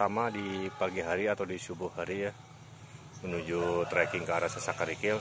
pertama di pagi hari atau di subuh hari ya menuju trekking ke arah Sasakarikil.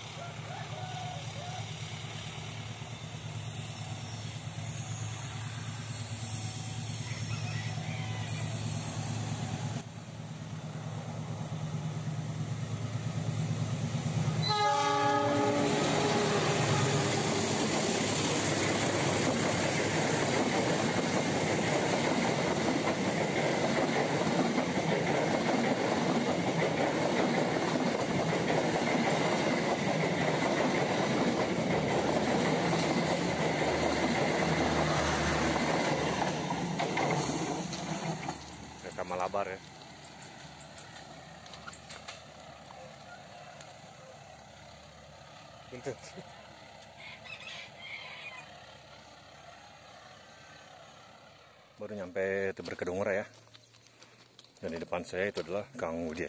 sabar ya Bentar. baru nyampe Teber Kedungora ya dan di depan saya itu adalah Kang Wudi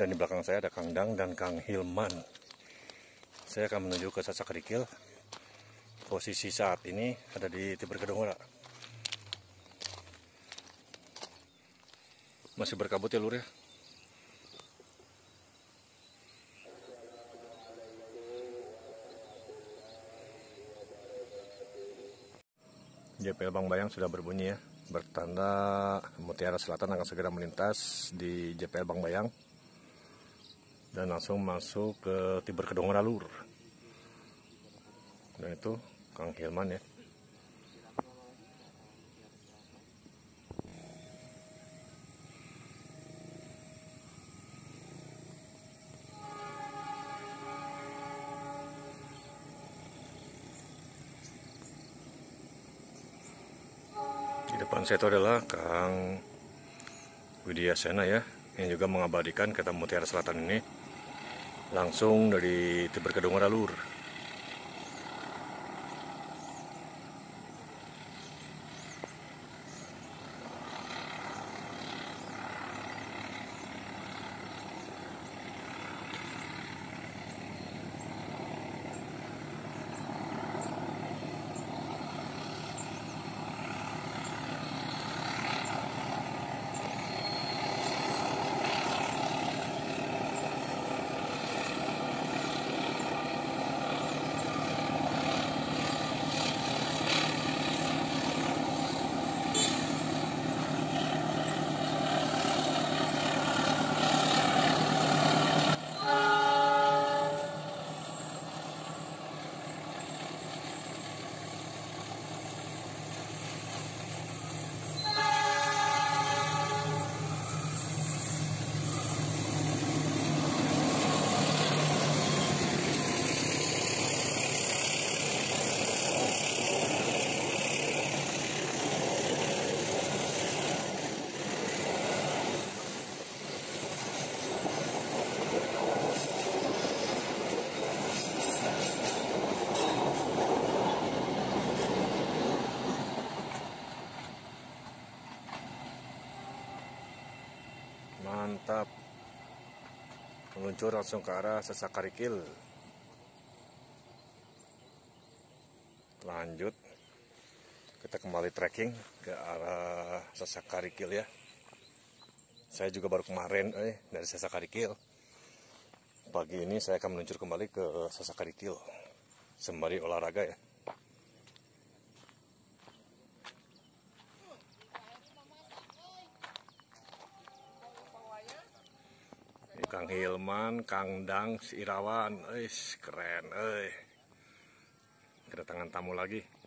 dan di belakang saya ada Kang Dang dan Kang Hilman saya akan menuju ke Sasak Rikil posisi saat ini ada di Teber Kedungora Masih berkabut ya lur ya. JPL Bang Bayang sudah berbunyi ya bertanda Mutiara Selatan akan segera melintas di JPL Bang Bayang dan langsung masuk ke Tiber Kedongra Lur dan itu Kang Hilman ya depan saya itu adalah Kang Widya Sena ya, yang juga mengabadikan kata Mutiara Selatan ini langsung dari Tiber Kedung Ralur. mantap meluncur langsung ke arah sesak karikil lanjut kita kembali trekking ke arah sesak karikil ya saya juga baru kemarin eh, dari sesak karikil pagi ini saya akan meluncur kembali ke sesak karikil sembari olahraga ya Kang Hilman, Kang Dang, si Irawan, eh keren, eh kedatangan tamu lagi.